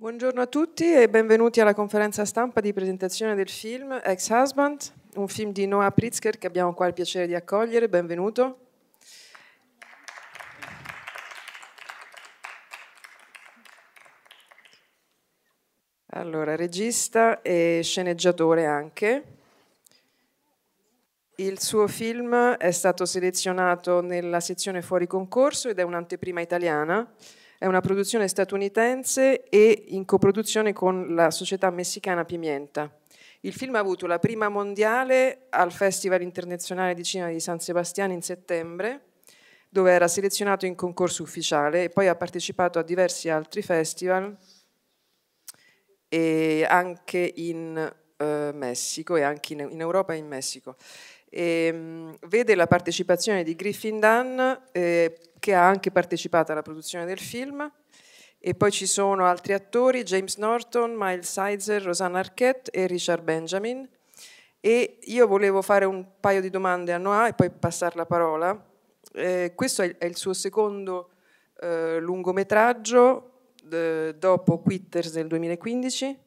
Buongiorno a tutti e benvenuti alla conferenza stampa di presentazione del film Ex Husband, un film di Noah Pritzker che abbiamo qua il piacere di accogliere. Benvenuto. Allora, regista e sceneggiatore anche. Il suo film è stato selezionato nella sezione fuori concorso ed è un'anteprima italiana è una produzione statunitense e in coproduzione con la società messicana Pimienta. Il film ha avuto la prima mondiale al Festival internazionale di cinema di San Sebastiano in settembre, dove era selezionato in concorso ufficiale e poi ha partecipato a diversi altri festival e anche in eh, Messico e anche in, in Europa e in Messico ehm, vede la partecipazione di Griffin Dunn, eh, che ha anche partecipato alla produzione del film, e poi ci sono altri attori, James Norton, Miles Sizer, Rosanna Arquette e Richard Benjamin. E io volevo fare un paio di domande a Noah e poi passare la parola. Eh, questo è il suo secondo eh, lungometraggio dopo Quitters del 2015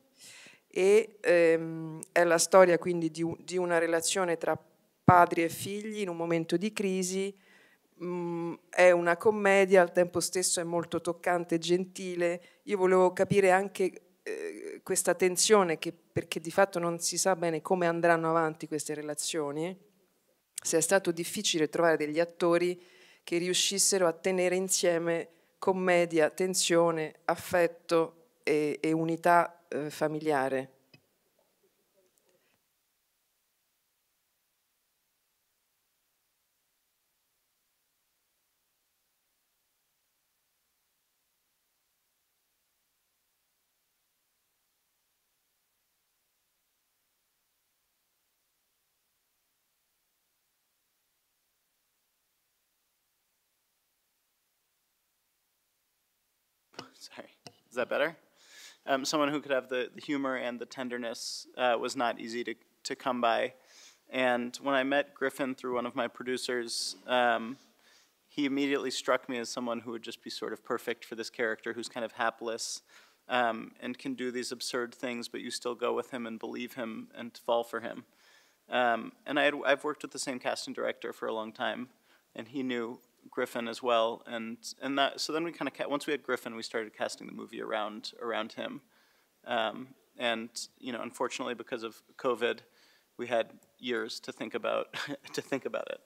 e ehm, è la storia quindi di, di una relazione tra padri e figli in un momento di crisi, mh, mm, è una commedia, al tempo stesso è molto toccante e gentile. Io volevo capire anche eh, questa tensione, che, perché di fatto non si sa bene come andranno avanti queste relazioni, se è stato difficile trovare degli attori che riuscissero a tenere insieme commedia, tensione, affetto e, e unità eh, familiare. Sorry, is that better? Um, someone who could have the, the humor and the tenderness uh, was not easy to, to come by. And when I met Griffin through one of my producers, um, he immediately struck me as someone who would just be sort of perfect for this character who's kind of hapless um, and can do these absurd things, but you still go with him and believe him and fall for him. Um, and I have worked with the same casting director for a long time, and he knew Griffin as well, and and that so then we kind of once we had Griffin, we started casting the movie around around him, um, and you know unfortunately because of COVID, we had years to think about to think about it.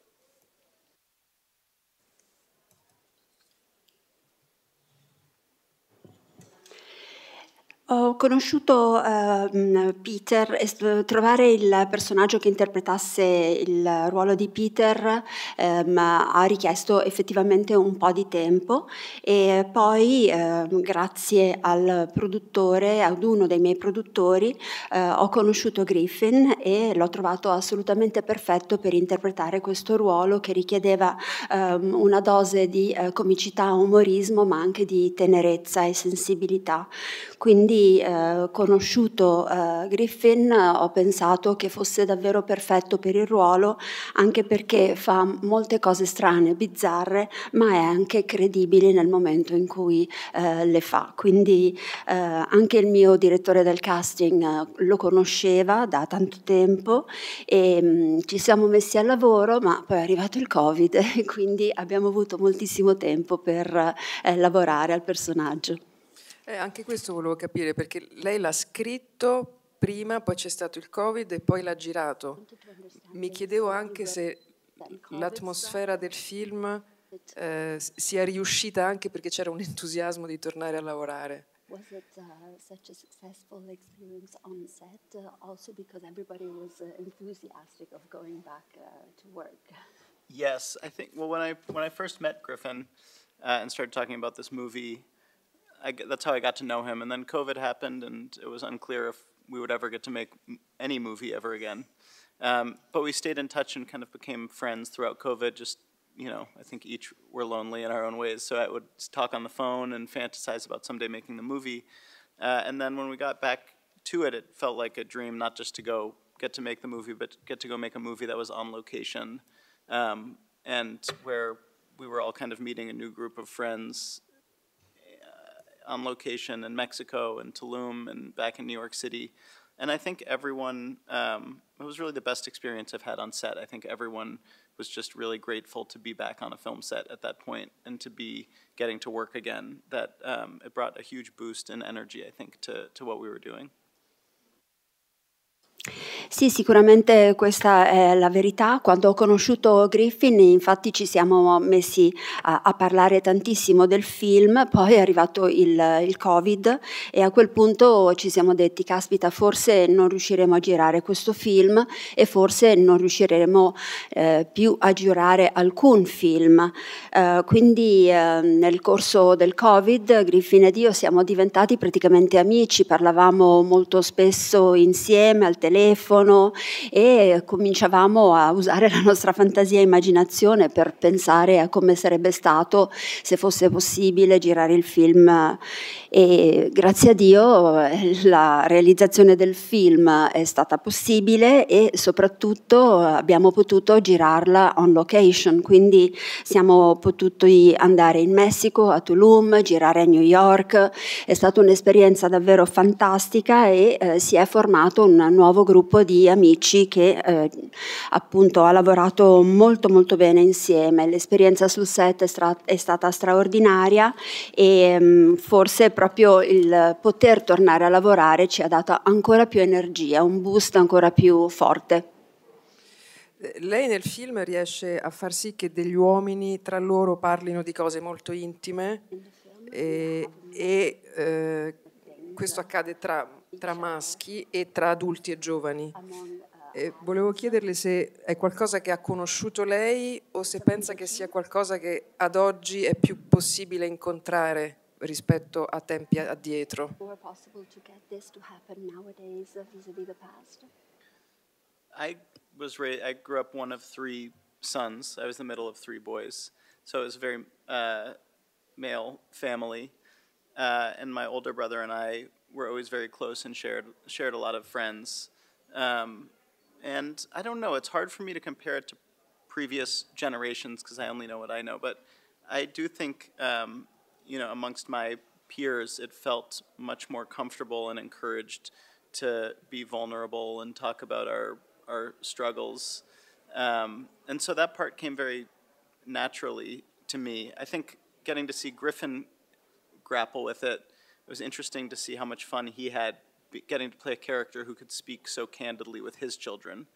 Ho conosciuto uh, Peter e trovare il personaggio che interpretasse il ruolo di Peter um, ha richiesto effettivamente un po' di tempo e poi uh, grazie al produttore, ad uno dei miei produttori, uh, ho conosciuto Griffin e l'ho trovato assolutamente perfetto per interpretare questo ruolo che richiedeva um, una dose di eh, comicità, umorismo ma anche di tenerezza e sensibilità. Quindi quindi eh, conosciuto eh, Griffin ho pensato che fosse davvero perfetto per il ruolo, anche perché fa molte cose strane, bizzarre, ma è anche credibile nel momento in cui eh, le fa. Quindi eh, anche il mio direttore del casting eh, lo conosceva da tanto tempo e mh, mm, ci siamo messi al lavoro, ma poi è arrivato il Covid quindi abbiamo avuto moltissimo tempo per eh, lavorare al personaggio. Eh, anche questo volevo capire perché lei l'ha scritto prima, poi c'è stato il Covid e poi l'ha girato. Mi chiedevo anche se l'atmosfera del film eh, sia riuscita anche perché c'era un entusiasmo di tornare a lavorare. Was it uh, such a successful experience on set, uh, also because everybody was uh, enthusiastic of going back uh, to work? Yes, I think. Well, when I when I first met Griffin uh, and started talking about this movie, I, that's how I got to know him. And then COVID happened, and it was unclear if we would ever get to make any movie ever again. Um, but we stayed in touch and kind of became friends throughout COVID. Just you know, I think each were lonely in our own ways. So I would talk on the phone and fantasize about someday making the movie. Uh, and then when we got back to it, it felt like a dream, not just to go get to make the movie, but get to go make a movie that was on location, um, and where we were all kind of meeting a new group of friends on location in Mexico and Tulum and back in New York City. And I think everyone, um, it was really the best experience I've had on set. I think everyone was just really grateful to be back on a film set at that point and to be getting to work again. That um, it brought a huge boost in energy, I think, to, to what we were doing. Sì, sicuramente questa è la verità. Quando ho conosciuto Griffin, infatti, ci siamo messi a, a parlare tantissimo del film, poi è arrivato il, il, Covid e a quel punto ci siamo detti, caspita, forse non riusciremo a girare questo film e forse non riusciremo eh, più a girare alcun film. Eh, quindi eh, nel corso del Covid, Griffin ed io siamo diventati praticamente amici, parlavamo molto spesso insieme al telefono telefono e cominciavamo a usare la nostra fantasia e immaginazione per pensare a come sarebbe stato se fosse possibile girare il film e grazie a Dio la realizzazione del film è stata possibile e soprattutto abbiamo potuto girarla on location, quindi siamo potuti andare in Messico, a Tulum, girare a New York, è stata un'esperienza davvero fantastica e eh, si è formato un nuovo gruppo di amici che eh, appunto ha lavorato molto molto bene insieme. L'esperienza sul set è, stra è stata straordinaria e mh, mm, forse proprio il poter tornare a lavorare ci ha dato ancora più energia, un boost ancora più forte. Lei nel film riesce a far sì che degli uomini tra loro parlino di cose molto intime e, e eh, questo accade tra tra maschi e tra adulti e giovani. Uh, e volevo chiederle se è qualcosa che ha conosciuto lei o se pensa che sia qualcosa che ad oggi è più possibile incontrare rispetto a tempi addietro. I was raised, I grew up one of three sons. I was the middle of three boys. So it was a very uh, male family. Uh, and my older brother and I were always very close and shared shared a lot of friends. Um, and I don't know. It's hard for me to compare it to previous generations because I only know what I know. But I do think um, you know amongst my peers, it felt much more comfortable and encouraged to be vulnerable and talk about our our struggles. Um, and so that part came very naturally to me. I think getting to see Griffin grapple with it it was interesting to see how much fun he had getting to play a character who could speak so candidly with his children,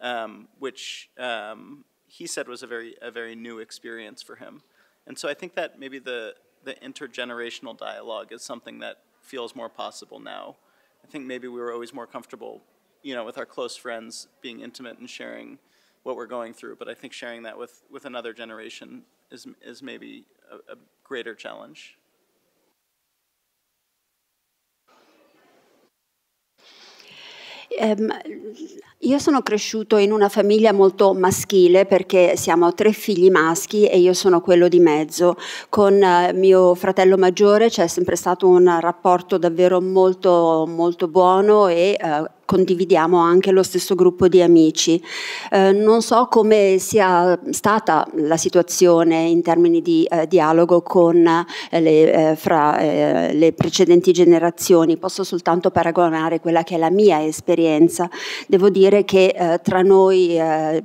um, which um, he said was a very a very new experience for him. And so I think that maybe the the intergenerational dialogue is something that feels more possible now. I think maybe we were always more comfortable, you know, with our close friends being intimate and sharing what we're going through. But I think sharing that with with another generation is is maybe a, a greater challenge. Um, io sono cresciuto in una famiglia molto maschile perché siamo tre figli maschi e io sono quello di mezzo. Con uh, mio fratello maggiore c'è sempre stato un rapporto davvero molto, molto buono e uh, condividiamo anche lo stesso gruppo di amici. Eh, non so come sia stata la situazione in termini di eh, dialogo con, eh, le, eh, fra eh, le precedenti generazioni, posso soltanto paragonare quella che è la mia esperienza. Devo dire che eh, tra noi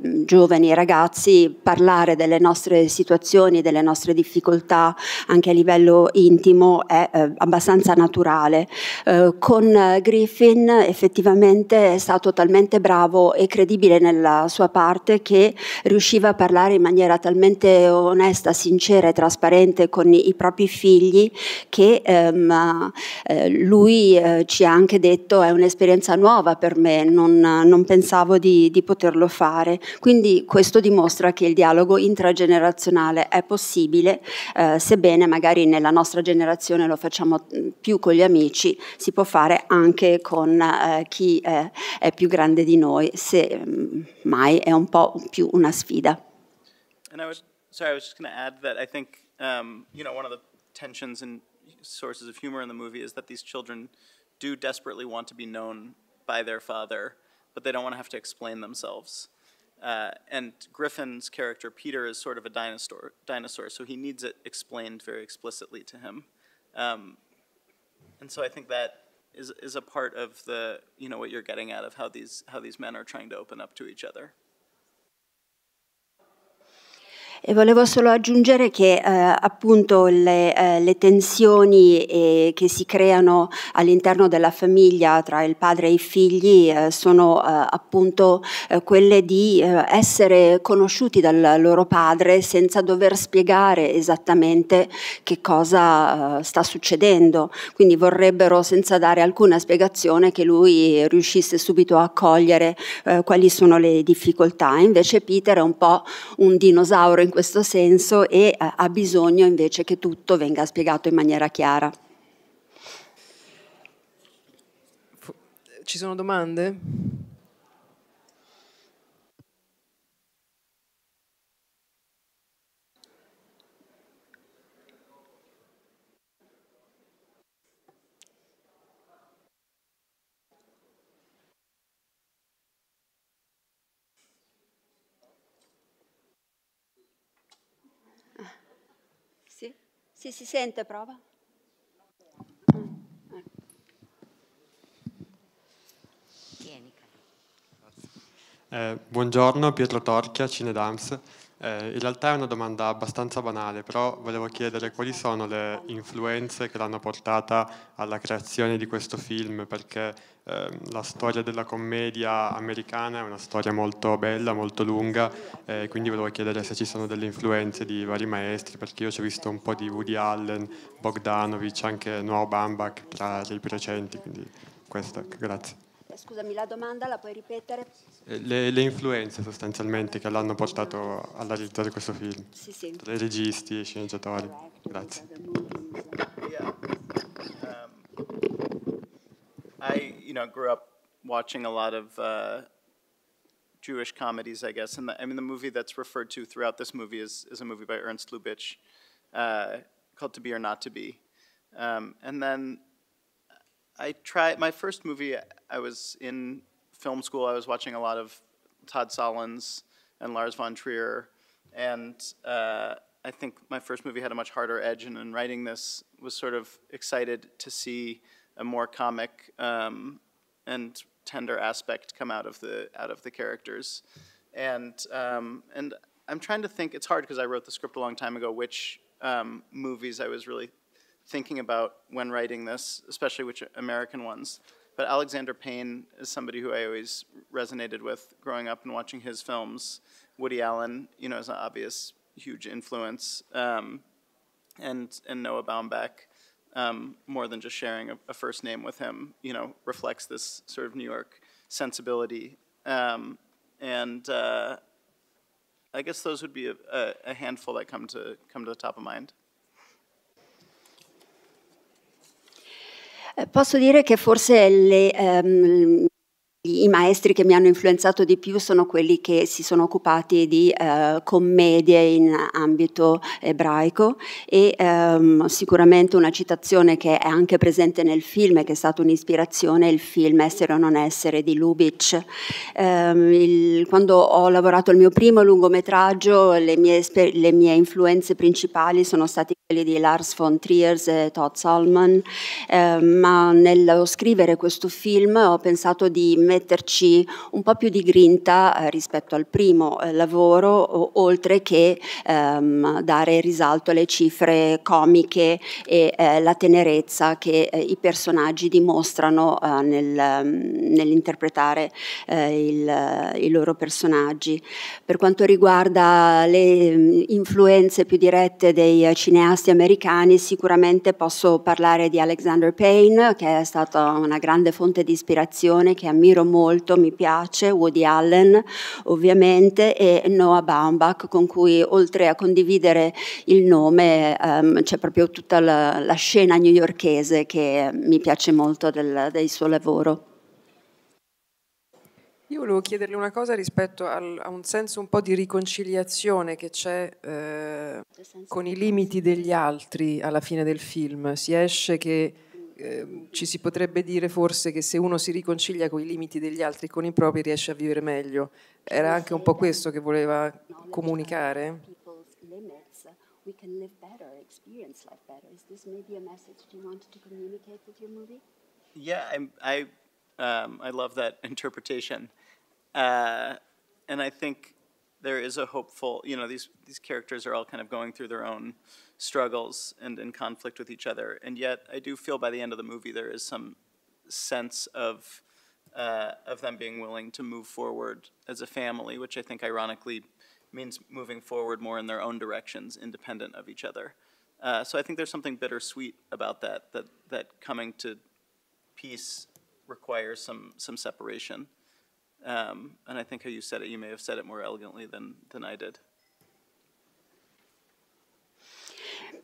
giovani ragazzi parlare delle nostre situazioni, delle nostre difficoltà anche a livello intimo è abbastanza naturale. con Griffin effettivamente veramente è stato talmente bravo e credibile nella sua parte che riusciva a parlare in maniera talmente onesta, sincera e trasparente con i, propri figli che ehm, eh, lui eh, ci ha anche detto è un'esperienza nuova per me, non, non pensavo di, di poterlo fare. Quindi questo dimostra che il dialogo intragenerazionale è possibile, eh, sebbene magari nella nostra generazione lo facciamo mm, più con gli amici, si può fare anche con eh, chi è, è più grande di noi, se mm, mai è un po' più una sfida. And I was, sorry, I was just going to add that I think, um, you know, one of the tensions and sources of humor in the movie is that these children do desperately want to be known by their father, but they don't want to have to explain themselves. Uh, and Griffin's character, Peter, is sort of a dinosaur, dinosaur, so he needs it explained very explicitly to him. Um, and so I think that is is a part of the you know what you're getting at of how these how these men are trying to open up to each other. E volevo solo aggiungere che eh, appunto le, eh, le tensioni eh, che si creano all'interno della famiglia tra il padre e i figli eh, sono eh, appunto eh, quelle di essere conosciuti dal loro padre senza dover spiegare esattamente che cosa sta succedendo. Quindi vorrebbero senza dare alcuna spiegazione che lui riuscisse subito a cogliere quali sono le difficoltà. Invece Peter è un po' un dinosauro in questo senso e eh, ha bisogno invece che tutto venga spiegato in maniera chiara. Ci sono domande? Se si sente, prova. Eh, buongiorno, Pietro Torchia, Cinedams. Eh, in realtà è una domanda abbastanza banale, però volevo chiedere quali sono le influenze che l'hanno portata alla creazione di questo film, perché eh, la storia della commedia americana è una storia molto bella, molto lunga, eh, quindi volevo chiedere se ci sono delle influenze di vari maestri, perché io ci ho visto un po' di Woody Allen, Bogdanovich, anche Noah Bambach tra i più recenti, quindi questo, grazie. Eh, scusami, la domanda la puoi ripetere? Eh, le, le influenze sostanzialmente che l'hanno portato alla a di questo film. Sì, sì. Tra i registi e i sceneggiatori. Grazie. Yeah. Um, I, you know, grew up watching a lot of uh, Jewish comedies, I guess. And the, I mean, the movie that's referred to throughout this movie is, is a movie by Ernst Lubitsch uh, called To Be or Not to Be. Um, and then I tried my first movie. I was in film school. I was watching a lot of Todd Solondz and Lars von Trier, and uh, I think my first movie had a much harder edge. And in writing this, was sort of excited to see a more comic um, and tender aspect come out of the out of the characters, and um, and I'm trying to think. It's hard because I wrote the script a long time ago. Which um, movies I was really thinking about when writing this, especially which American ones. But Alexander Payne is somebody who I always resonated with growing up and watching his films. Woody Allen, you know, is an obvious huge influence, um, and and Noah Baumbach, um, more than just sharing a, a, first name with him, you know, reflects this sort of New York sensibility. Um, and uh, I guess those would be a, a handful that come to come to the top of mind. Eh, posso dire che forse le, ehm, i maestri che mi hanno influenzato di più sono quelli che si sono occupati di eh, commedie in ambito ebraico e ehm, sicuramente una citazione che è anche presente nel film e che è stata un'ispirazione è il film Essere o non essere di Lubitsch. Ehm, il, quando ho lavorato il mio primo lungometraggio le mie, le mie influenze principali sono state quelle di Lars von Trier e Todd Salman, ehm, ma nello scrivere questo film ho pensato di metterci un po' più di grinta eh, rispetto al primo eh, lavoro, oltre che ehm, dare risalto alle cifre comiche e eh, la tenerezza che eh, i personaggi dimostrano eh, nel, ehm, nell'interpretare eh, il, i loro personaggi. Per quanto riguarda le mm, influenze più dirette dei cineasti americani, sicuramente posso parlare di Alexander Payne, che è stata una grande fonte di ispirazione che ammiro libro molto mi piace, Woody Allen ovviamente e Noah Baumbach con cui oltre a condividere il nome ehm, c'è proprio tutta la, la scena newyorchese che mi piace molto del, del suo lavoro. Io volevo chiederle una cosa rispetto al, a un senso un po' di riconciliazione che c'è eh, con i limiti degli altri alla fine del film. Si esce che Ehm, ci si potrebbe dire forse che se uno si riconcilia con i limiti degli altri, con i propri, riesce a vivere meglio. Era anche un po' questo che voleva comunicare. We can live better, experience life better. Is this maybe a message you wanted to communicate with your movie? Yeah, I, I, um, I love that interpretation. Uh, and I think there is a hopeful, you know, these, these characters are all kind of going through their own struggles and in conflict with each other. And yet I do feel by the end of the movie there is some sense of, uh, of them being willing to move forward as a family, which I think ironically means moving forward more in their own directions, independent of each other. Uh, so I think there's something bittersweet about that, that, that coming to peace requires some, some separation. Um, and I think how you said it, you may have said it more elegantly than, than I did.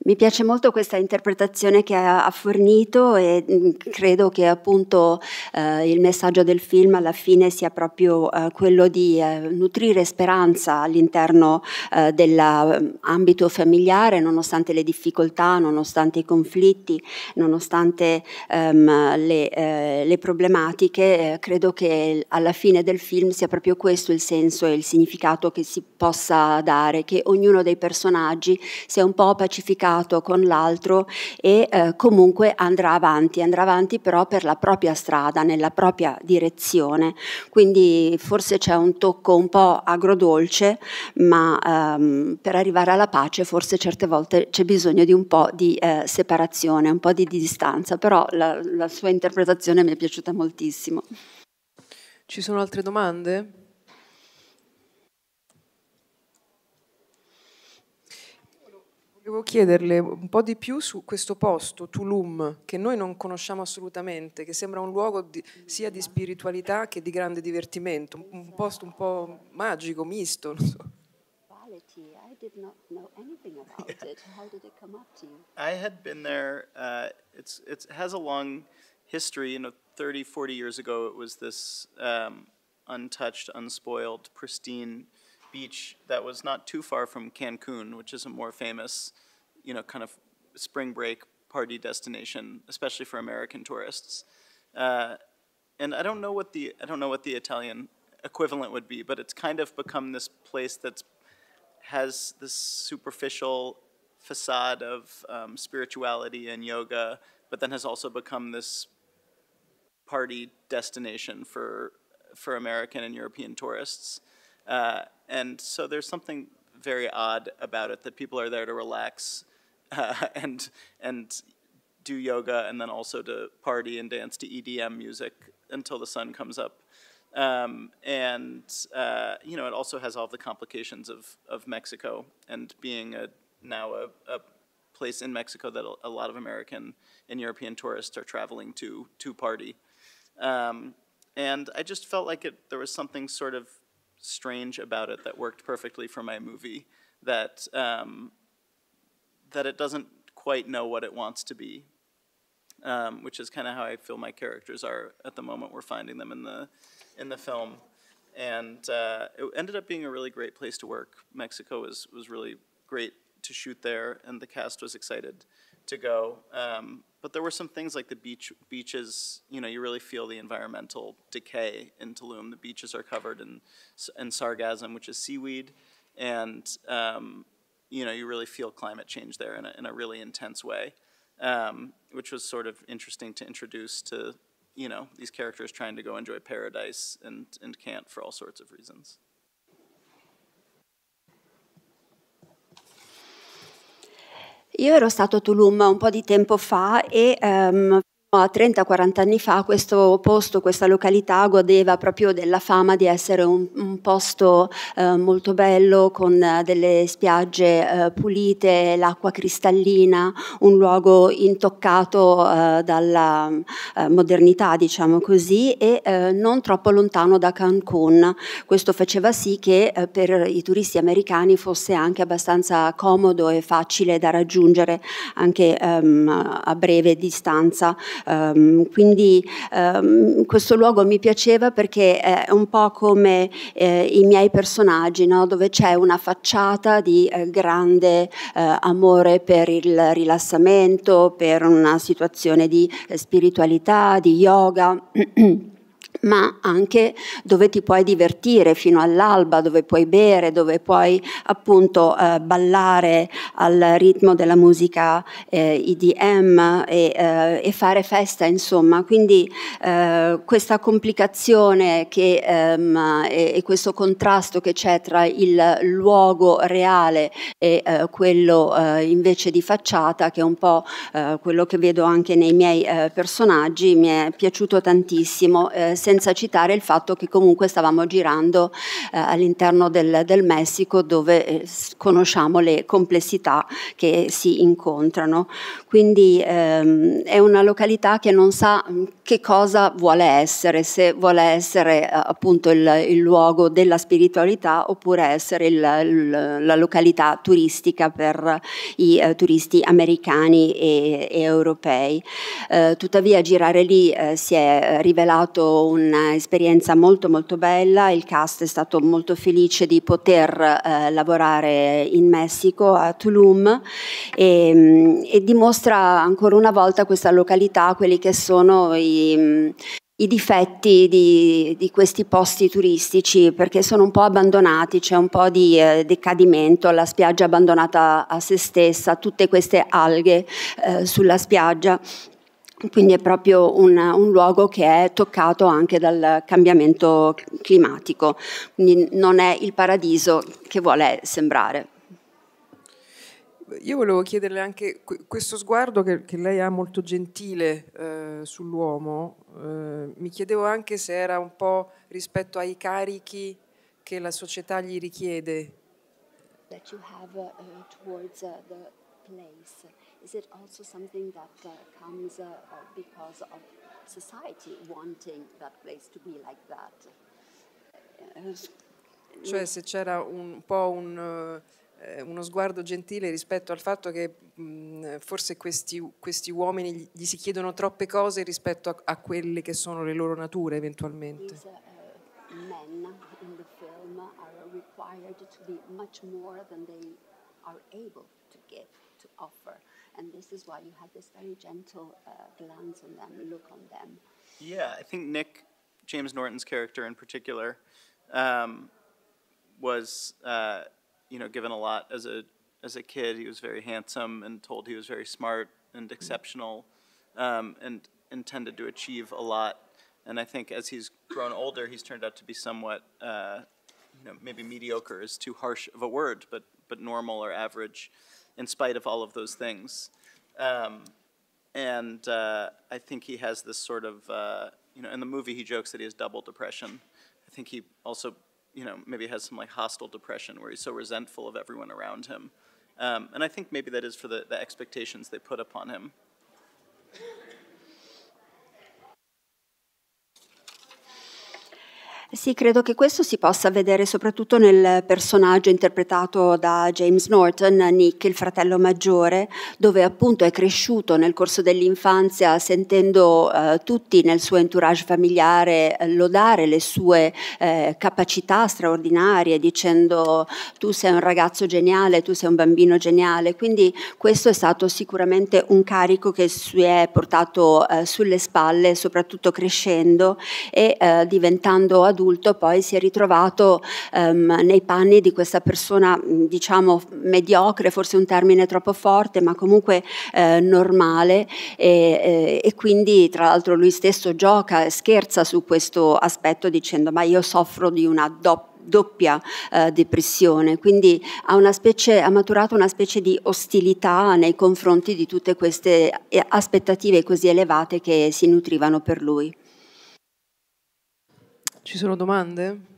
Mi piace molto questa interpretazione che ha fornito e mm, credo che appunto eh, il messaggio del film alla fine sia proprio eh, quello di eh, nutrire speranza all'interno eh, dell'ambito familiare, nonostante le difficoltà, nonostante i conflitti, nonostante ehm, le, eh, le, problematiche. Eh, credo che alla fine del film sia proprio questo il senso e il significato che si possa dare, che ognuno dei personaggi sia un po' pacificato lato con l'altro e eh, comunque andrà avanti, andrà avanti però per la propria strada, nella propria direzione. Quindi forse c'è un tocco un po' agrodolce, ma ehm, per arrivare alla pace forse certe volte c'è bisogno di un po' di eh, separazione, un po' di, distanza, però la, la sua interpretazione mi è piaciuta moltissimo. Ci sono altre domande? Volevo chiederle un po' di più su questo posto, Tulum, che noi non conosciamo assolutamente, che sembra un luogo di, sia di spiritualità che di grande divertimento, un posto un po' magico, misto. Non so. I come up to you? I had been there. Uh, it's, it's, it has a long history. You know, 30, 40 years ago, it was this um, untouched, unspoiled, pristine beach that was not too far from Cancun, which is a more famous, you know, kind of spring break party destination, especially for American tourists. Uh, and I don't know what the I don't know what the Italian equivalent would be, but it's kind of become this place that's has this superficial facade of um, spirituality and yoga, but then has also become this party destination for for American and European tourists. Uh, and so there's something very odd about it that people are there to relax uh, and and do yoga and then also to party and dance to EDM music until the sun comes up. Um, and uh, you know it also has all the complications of of Mexico and being a now a, a place in Mexico that a lot of American and European tourists are traveling to to party. Um, and I just felt like it, there was something sort of strange about it that worked perfectly for my movie that um, that it doesn't quite know what it wants to be, um, which is kind of how I feel my characters are at the moment. We're finding them in the in the film, and uh, it ended up being a really great place to work. Mexico was was really great to shoot there, and the cast was excited to go. Um, but there were some things like the beach beaches. You know, you really feel the environmental decay in Tulum. The beaches are covered in in sargasm, which is seaweed, and um, you know you really feel climate change there in a, in a really intense way, um, which was sort of interesting to introduce to you know these characters trying to go enjoy paradise and and can't for all sorts of reasons. Io ero stato a Tulum un po' di tempo fa e um, a 30-40 anni fa questo posto, questa località godeva proprio della fama di essere un, un posto eh, molto bello con eh, delle spiagge eh, pulite, l'acqua cristallina, un luogo intoccato eh, dalla eh, modernità, diciamo così, e eh, non troppo lontano da Cancun. Questo faceva sì che per i turisti americani fosse anche abbastanza comodo e facile da raggiungere anche ehm, a breve distanza. Um, quindi um, questo luogo mi piaceva perché è un po' come eh, i miei personaggi, no? dove c'è una facciata di eh, grande eh, amore per il rilassamento, per una situazione di eh, spiritualità, di yoga. ma anche dove ti puoi divertire fino all'alba, dove puoi bere, dove puoi appunto eh, ballare al ritmo della musica eh, IDM e, eh, e, fare festa, insomma. Quindi eh, questa complicazione che, ehm, e, e, questo contrasto che c'è tra il luogo reale e eh, quello eh, invece di facciata, che è un po' quello che vedo anche nei miei personaggi, mi è piaciuto tantissimo senza citare il fatto che comunque stavamo girando eh, all'interno del, del, Messico dove eh, conosciamo le complessità che si incontrano. Quindi ehm, è una località che non sa mm, che cosa vuole essere, se vuole essere eh, appunto il, il luogo della spiritualità oppure essere il, il, la località turistica per i eh, turisti americani e, e europei. Eh, tuttavia girare lì eh, si è eh, rivelato un un'esperienza molto molto bella, il cast è stato molto felice di poter eh, lavorare in Messico, a Tulum, e, mm, e, dimostra ancora una volta questa località, quelli che sono i mm, i difetti di, di, questi posti turistici perché sono un po' abbandonati, c'è un po' di eh, decadimento, la spiaggia abbandonata a se stessa, tutte queste alghe eh, sulla spiaggia quindi è proprio un, un, luogo che è toccato anche dal cambiamento climatico, quindi non è il paradiso che vuole sembrare. Io volevo chiederle anche questo sguardo che, che lei ha molto gentile eh, sull'uomo, eh, mi chiedevo anche se era un po' rispetto ai carichi che la società gli richiede. That you have uh, towards uh, the place is it also something that uh, comes uh, because of society wanting that place to be like that? Cioè se c'era un po' un eh, uno sguardo gentile rispetto al fatto che mh, mm, forse questi, questi, uomini gli si chiedono troppe cose rispetto a, a quelle che sono le loro nature eventualmente. These, uh, men film are required to be much more than they are able to give, to offer. and this is why you have this very gentle uh, glance on them, look on them. Yeah, I think Nick, James Norton's character in particular, um, was uh, you know given a lot as a as a kid. He was very handsome and told he was very smart and exceptional, um, and intended to achieve a lot. And I think as he's grown older, he's turned out to be somewhat. Uh, you know, maybe mediocre is too harsh of a word, but but normal or average in spite of all of those things. Um, and uh, I think he has this sort of, uh, you know, in the movie he jokes that he has double depression. I think he also, you know, maybe has some like hostile depression where he's so resentful of everyone around him. Um, and I think maybe that is for the, the expectations they put upon him. Sì, credo che questo si possa vedere soprattutto nel personaggio interpretato da James Norton, Nick, il fratello maggiore, dove appunto è cresciuto nel corso dell'infanzia sentendo eh, tutti nel suo entourage familiare eh, lodare le sue eh, capacità straordinarie, dicendo tu sei un ragazzo geniale, tu sei un bambino geniale. Quindi questo è stato sicuramente un carico che si è portato eh, sulle spalle, soprattutto crescendo e eh, diventando adulto adulto poi si è ritrovato ehm, nei panni di questa persona, diciamo, mediocre, forse un termine troppo forte, ma comunque eh, normale e, eh, e quindi tra l'altro lui stesso gioca e scherza su questo aspetto dicendo ma io soffro di una doppia doppia eh, depressione, quindi ha, specie, ha, maturato una specie di ostilità nei confronti di tutte queste eh, aspettative così elevate che si nutrivano per lui. Ci sono domande?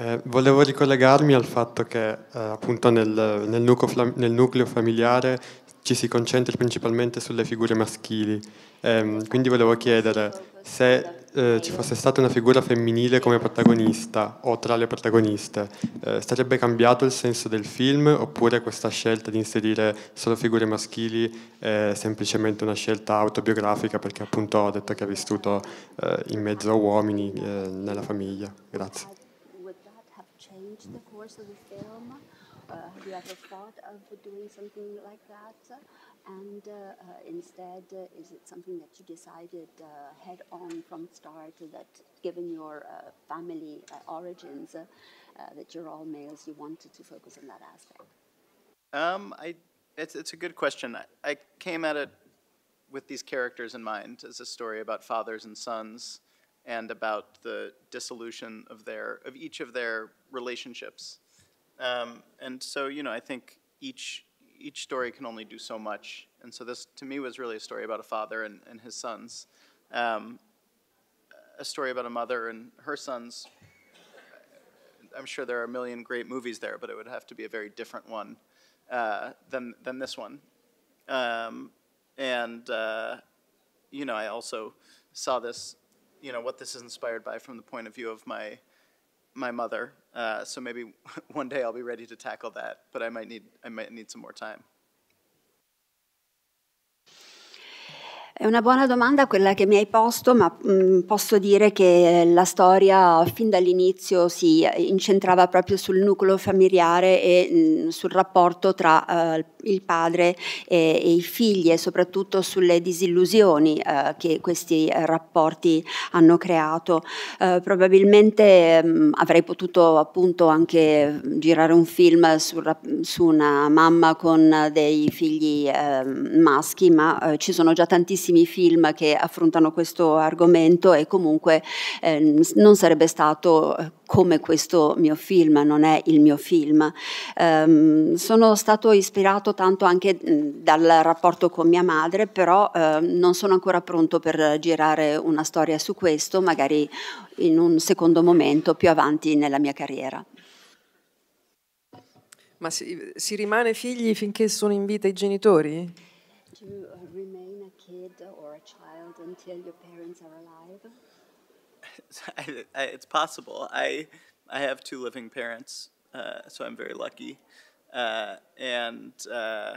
Eh, volevo ricollegarmi al fatto che eh, appunto nel, nel, nucleo, nel, nucleo familiare ci si concentra principalmente sulle figure maschili, eh, quindi volevo chiedere se eh, ci fosse stata una figura femminile come protagonista o tra le protagoniste, eh, sarebbe cambiato il senso del film oppure questa scelta di inserire solo figure maschili è semplicemente una scelta autobiografica perché appunto ho detto che ha vissuto eh, in mezzo a uomini nella famiglia? Grazie. change the course of the film? Uh, have you ever thought of doing something like that? And uh, uh, instead, uh, is it something that you decided head on from start that given your family origins, that you're all males, you wanted to focus on that aspect? Um, I, it's, it's a good question. I, I came at it with these characters in mind as a story about fathers and sons and about the dissolution of their of each of their relationships. Um, and so, you know, I think each each story can only do so much. And so this, to me, was really a story about a father and, and his sons, um, a story about a mother and her sons. I'm sure there are a million great movies there, but it would have to be a very different one uh, than than this one. Um, and uh, you know, I also saw this, you know, what this is inspired by from the point of view of my my mother. Uh, so maybe one day I'll be ready to tackle that, but I might need I might need some more time. È una buona domanda quella che mi hai posto, ma mh, mm, posso dire che la storia fin dall'inizio si eh, incentrava proprio sul nucleo familiare e mh, mm, sul rapporto tra uh, il padre e, e, i figli e soprattutto sulle disillusioni uh, che questi uh, rapporti hanno creato. probabilmente mh, mm, avrei potuto appunto anche girare un film su, su una mamma con dei figli ehm, maschi, ma ci sono già tantissimi tantissimi film che affrontano questo argomento e comunque eh, non sarebbe stato eh, come questo mio film, non è il mio film. Um, sono stato ispirato tanto anche dal rapporto con mia madre, però uh, non sono ancora pronto per girare una storia su questo, magari in un secondo momento più avanti nella mia carriera. Ma si, si rimane figli finché sono in vita i genitori? kid or a child until your parents are alive? it's possible. I I have two living parents, uh, so I'm very lucky, uh, and uh,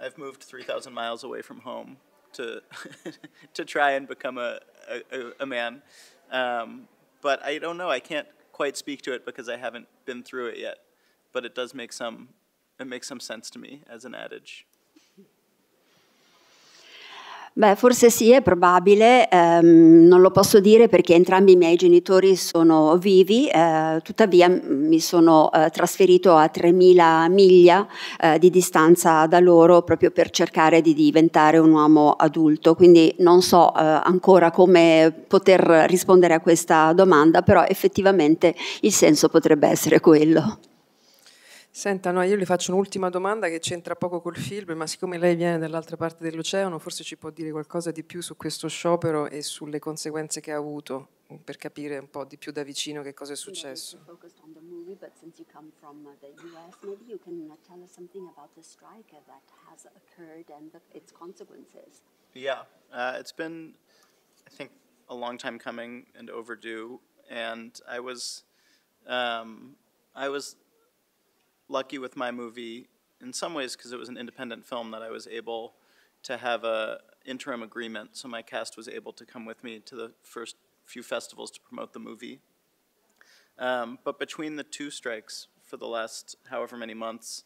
I've moved three thousand miles away from home to to try and become a a, a man, um, but I don't know. I can't quite speak to it because I haven't been through it yet, but it does make some it makes some sense to me as an adage. Beh, forse sì, è probabile, ehm, non lo posso dire perché entrambi i miei genitori sono vivi, eh, tuttavia mi sono eh, trasferito a 3.000 miglia eh, di distanza da loro proprio per cercare di diventare un uomo adulto, quindi non so eh, ancora come poter rispondere a questa domanda, però effettivamente il senso potrebbe essere quello. Senta, no, io le faccio un'ultima domanda che c'entra poco col film, ma siccome lei viene dall'altra parte dell'oceano, forse ci può dire qualcosa di più su questo sciopero e sulle conseguenze che ha avuto, per capire un po' di più da vicino che cosa è successo. Uh, uh, yeah, uh, it's been, I think, a long time coming and overdue, and I was, um, I was lucky with my movie in some ways because it was an independent film that I was able to have a interim agreement, so my cast was able to come with me to the first few festivals to promote the movie. Um, but between the two strikes for the last however many months,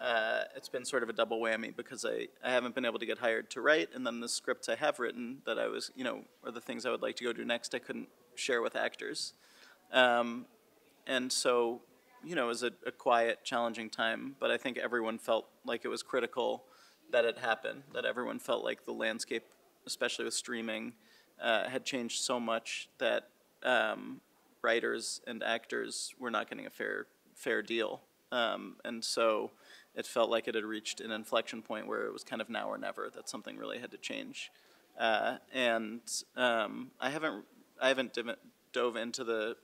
uh, it's been sort of a double whammy because I, I haven't been able to get hired to write, and then the scripts I have written that I was, you know, or the things I would like to go do next, I couldn't share with actors. Um, and so you know, it was a, a quiet, challenging time, but I think everyone felt like it was critical that it happened, that everyone felt like the landscape, especially with streaming, uh, had changed so much that um, writers and actors were not getting a fair fair deal. Um, and so it felt like it had reached an inflection point where it was kind of now or never that something really had to change. Uh, and um, I haven't I haven't dove into the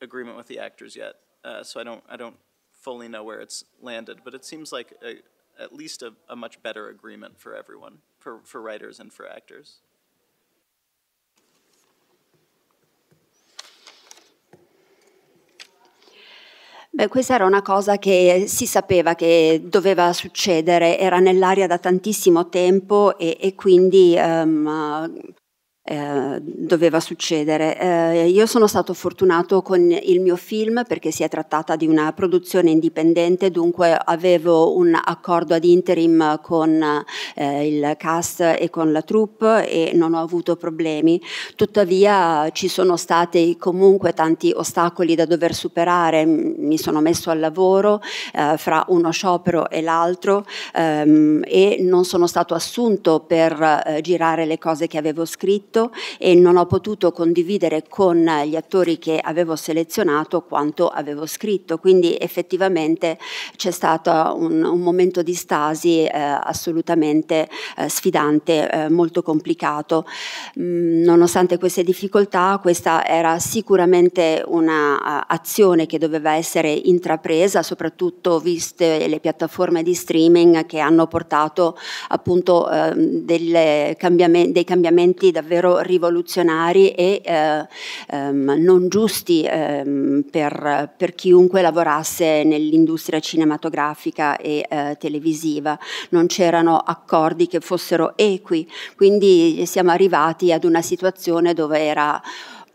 agreement with the actors yet uh, so I don't I don't fully know where it's landed, but it seems like a, at least a, a much better agreement for everyone, for, for writers and for actors. Beh, questa era una cosa che si sapeva che doveva succedere, era nell'aria da tantissimo tempo e, e quindi um, Eh, doveva succedere. Eh, io sono stato fortunato con il mio film perché si è trattata di una produzione indipendente, dunque avevo un accordo ad interim con eh, il cast e con la troupe e non ho avuto problemi. Tuttavia ci sono stati comunque tanti ostacoli da dover superare, mi sono messo al lavoro eh, fra uno sciopero e l'altro ehm, e non sono stato assunto per eh, girare le cose che avevo scritto tutto e non ho potuto condividere con gli attori che avevo selezionato quanto avevo scritto, quindi effettivamente c'è stato un, un momento di stasi eh, assolutamente eh, sfidante, eh, molto complicato. Mm, nonostante queste difficoltà, questa era sicuramente un'azione eh, che doveva essere intrapresa, soprattutto viste le piattaforme di streaming che hanno portato appunto eh, delle cambiamenti, dei cambiamenti davvero davvero rivoluzionari e eh, ehm, non giusti ehm, per, per, chiunque lavorasse nell'industria cinematografica e eh, televisiva. Non c'erano accordi che fossero equi, quindi siamo arrivati ad una situazione dove era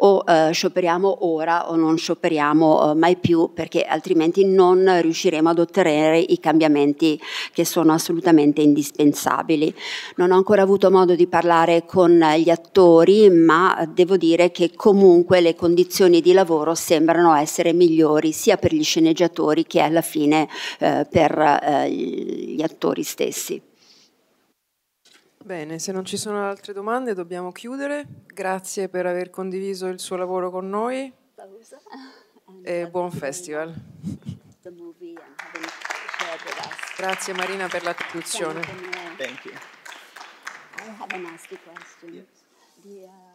o eh, scioperiamo ora o non scioperiamo eh, mai più perché altrimenti non riusciremo ad ottenere i cambiamenti che sono assolutamente indispensabili. Non ho ancora avuto modo di parlare con gli attori, ma devo dire che comunque le condizioni di lavoro sembrano essere migliori sia per gli sceneggiatori che alla fine eh, per eh, gli attori stessi. Bene, se non ci sono altre domande dobbiamo chiudere. Grazie per aver condiviso il suo lavoro con noi e buon festival. Grazie Marina per l'attenzione. traduzione. Thank you. I have an asking question. Yes. The, uh,